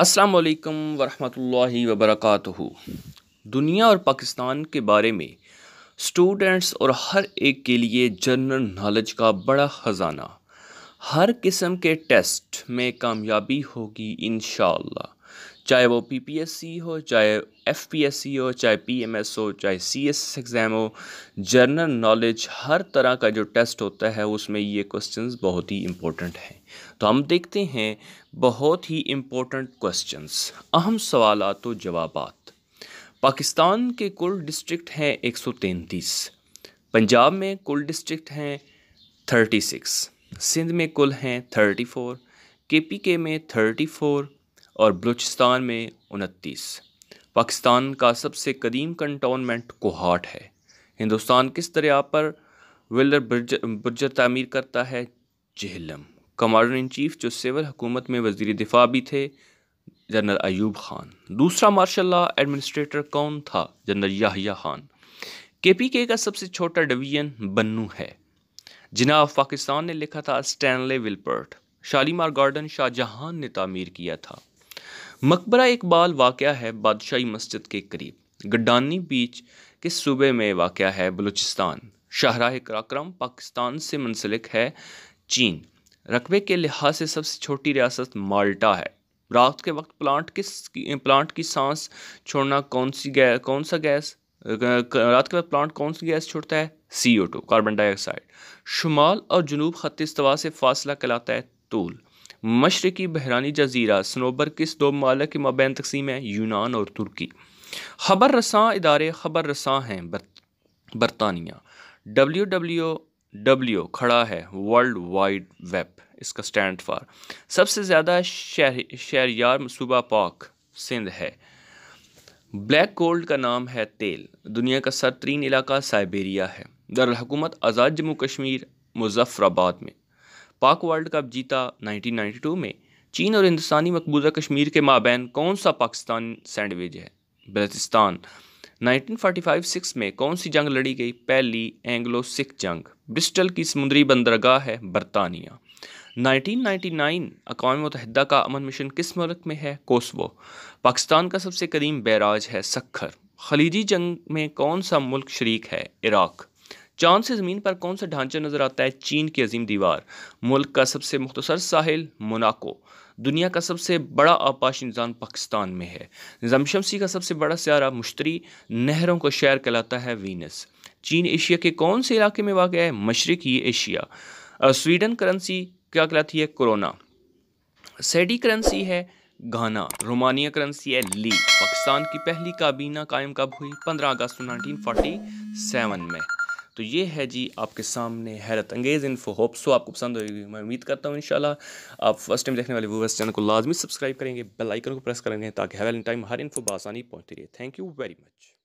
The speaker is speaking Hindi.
अस्सलाम वालेकुम वरहमतुल्लाहि दुनिया और पाकिस्तान के बारे में स्टूडेंट्स और हर एक के लिए जनरल नॉलेज का बड़ा ख़जाना हर किस्म के टेस्ट में कामयाबी होगी इन चाहे वो पीपीएससी हो चाहे एफपीएससी हो चाहे पीएमएस हो चाहे सीएसएस एग्ज़ाम हो जनरल नॉलेज हर तरह का जो टेस्ट होता है उसमें ये क्वेश्चंस बहुत ही इम्पोर्टेंट हैं तो हम देखते हैं बहुत ही इम्पोर्टेंट क्वेश्चंस अहम सवाल तो जवाब पाकिस्तान के कुल डिस्ट्रिक्ट हैं एक सौ तैंतीस पंजाब में कुल डिस्ट्रिक्ट हैं थर्टी सिक्स सिंध में कुल हैं थर्टी फोर के पी के में थर्टी फोर और बलूचिस्तान में उनतीस पाकिस्तान का सबसे कदीम कंटोनमेंट कोहाट है हिंदुस्तान किस दरिया पर विलर ब्रज ब्रजर तमीर करता है जहलम कमांडर इन चीफ जो सिविल हुकूमत में वजीर दिफा भी थे जनरल अयूब खान दूसरा मार्शल एडमिनिस्ट्रेटर कौन था जनरल याहिया खान के पी के का सबसे छोटा डिवीजन बन्नू है ऑफ पाकिस्तान ने लिखा था Stanley Wolpert Shalimar garden Shahjahan ने तामीर किया था मकबरा इकबाल वाक़ है बादशाही मस्जिद के करीब गड्डानी बीच के सूबे में वाक़ है बलूचिस्तान शाहरा कराक्रम पाकिस्तान से मुंसलिक है चीन रकबे के लिहाज से सबसे छोटी रियासत माल्टा है रात के वक्त प्लांट किस प्लांट की सांस छोड़ना कौन सी गैस कौन सा गैस रात के वक्त प्लांट कौन सी गैस छोड़ता है C O two carbon dioxide शुमाल और जुनूब खत इस्तवा से फासला कहलाता है तूल मशरकी बहरानी जजीरा सनोबर किस दो ममालिक के मबैन तकसीम है यूनान और तुर्की खबर रसा इदारे खबर रसां हैं बरतानिया डब्ल्यू डब्ल्यू डब्ल्यू खड़ा है वर्ल्ड वाइड वेब इसका स्टैंड फॉर सबसे ज़्यादा शहर यार मनसूबा पाक सिंध है ब्लैक गोल्ड का नाम है तेल दुनिया का सर तरीन इलाका साइबेरिया है दरहकूमत आज़ाद जम्मू कश्मीर मुजफ्फराबाद में पाक वर्ल्ड कप जीता 1992 में चीन और हिंदुस्तानी मकबूजा कश्मीर के माबैन कौन सा पाकिस्तान सैंडविच है बलतिस्तान 1945-6 में कौन सी जंग लड़ी गई पहली एंग्लो सिख जंग ब्रिस्टल की समुद्री बंदरगाह है बरतानिया 1999 अकवा मतहद का अमन मिशन किस मुल्क में है कोसवो पाकिस्तान का सबसे करीम बैराज है सखर खलीजी जंग में कौन सा मुल्क शरीक है इराक़ चांद से ज़मीन पर कौन सा ढांचा नज़र आता है चीन की अजीम दीवार मुल्क का सबसे मुख्तसर साहिल मोनाको दुनिया का सबसे बड़ा आपाश निज़ाम पाकिस्तान में है जमशमसी का सबसे बड़ा स्यारा मुश्तरी नहरों को शहर कहलाता है वीनस चीन एशिया के कौन से इलाके में वाक़ है मशरकी एशिया स्वीडन करेंसी क्या कहलाती है कोरोना सैडी करेंसी है घाना रोमानिया करेंसी है ली पाकिस्तान की पहली काबीना कायम कब हुई 15 अगस्त 1947 में तो ये है जी आपके सामने हैरत अंगेज़ इन्फो होप सो आपको पसंद होगी मैं उम्मीद करता हूँ इनशाला आप फर्स्ट टाइम देखने वाले व्यूवर्स चैनल को लाजमी सब्सक्राइब करेंगे बेल आइकन को प्रेस करेंगे ताकि इन टाइम हर इन्फो बसानी पहुँचती रहे थैंक यू वेरी मच